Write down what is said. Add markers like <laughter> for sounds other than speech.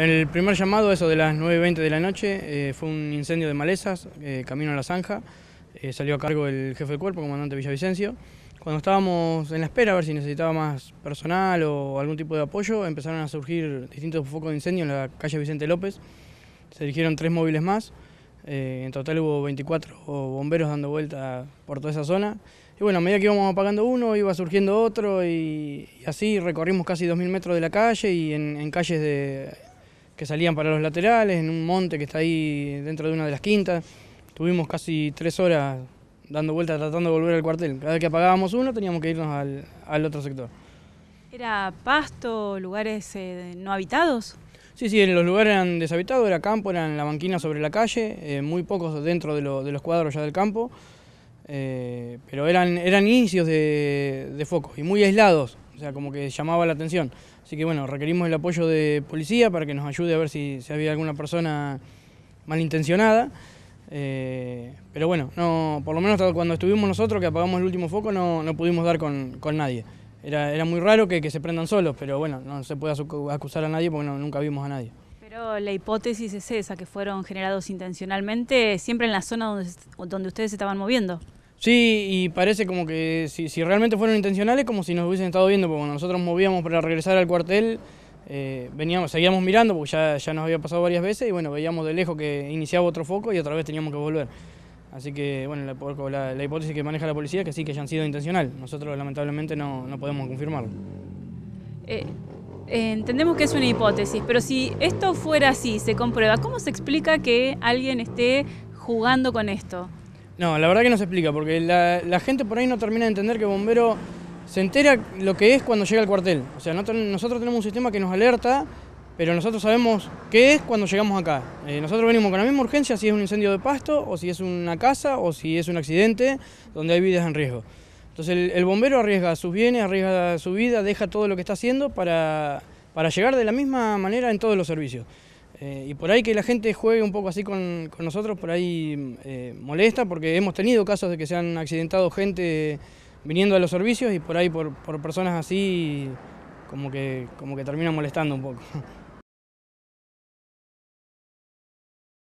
el primer llamado, eso de las 9.20 de la noche, eh, fue un incendio de malezas, eh, camino a la zanja. Eh, salió a cargo el jefe del cuerpo, comandante Villavicencio. Cuando estábamos en la espera a ver si necesitaba más personal o algún tipo de apoyo, empezaron a surgir distintos focos de incendio en la calle Vicente López. Se dirigieron tres móviles más. en total hubo 24 bomberos dando vuelta por toda esa zona. Y bueno, a medida que íbamos apagando uno, iba surgiendo otro y, así recorrimos casi 2.000 metros de la calle y en calles de que salían para los laterales, en un monte que está ahí dentro de una de las quintas. Tuvimos casi tres horas dando vueltas, tratando de volver al cuartel. Cada vez que apagábamos uno, teníamos que irnos al, otro sector. ¿Era pasto, lugares eh, no habitados? Sí, sí, los lugares eran deshabitados, era campo, eran la banquina sobre la calle, eh, muy pocos dentro de, de, los cuadros ya del campo, eh, pero eran, eran inicios de, de focos y muy aislados. O sea, como que llamaba la atención. Así que bueno, requerimos el apoyo de policía para que nos ayude a ver si, había alguna persona malintencionada. Eh, pero bueno, no, por lo menos cuando estuvimos nosotros que apagamos el último foco no, no pudimos dar con, nadie. Era, era, muy raro que, se prendan solos, pero bueno, no se puede acusar a nadie porque nunca vimos a nadie. Pero la hipótesis es esa, que fueron generados intencionalmente siempre en la zona donde, donde ustedes se estaban moviendo. Sí, y parece como que si, realmente fueron intencionales, como si nos hubiesen estado viendo, porque cuando nosotros movíamos para regresar al cuartel, eh, veníamos, seguíamos mirando, porque ya, ya nos había pasado varias veces, y bueno, veíamos de lejos que iniciaba otro foco y otra vez teníamos que volver. Así que, bueno, la, hipótesis que maneja la policía es que sí, que hayan sido intencional. Nosotros lamentablemente no, podemos confirmarlo. Eh, eh, entendemos que es una hipótesis, pero si esto fuera así, se comprueba, ¿cómo se explica que alguien esté jugando con esto? No, la verdad que no se explica, porque la, gente por ahí no termina de entender que bombero se entera lo que es cuando llega al cuartel. O sea, nosotros tenemos un sistema que nos alerta, pero nosotros sabemos qué es cuando llegamos acá. Eh, nosotros venimos con la misma urgencia si es un incendio de pasto, o si es una casa, o si es un accidente donde hay vidas en riesgo. Entonces el, bombero arriesga sus bienes, arriesga su vida, deja todo lo que está haciendo para llegar de la misma manera en todos los servicios. Eh, y por ahí que la gente juegue un poco así con, nosotros, por ahí eh, molesta, porque hemos tenido casos de que se han accidentado gente viniendo a los servicios y por ahí por, por personas así como que, como que terminan molestando un poco. <laughs>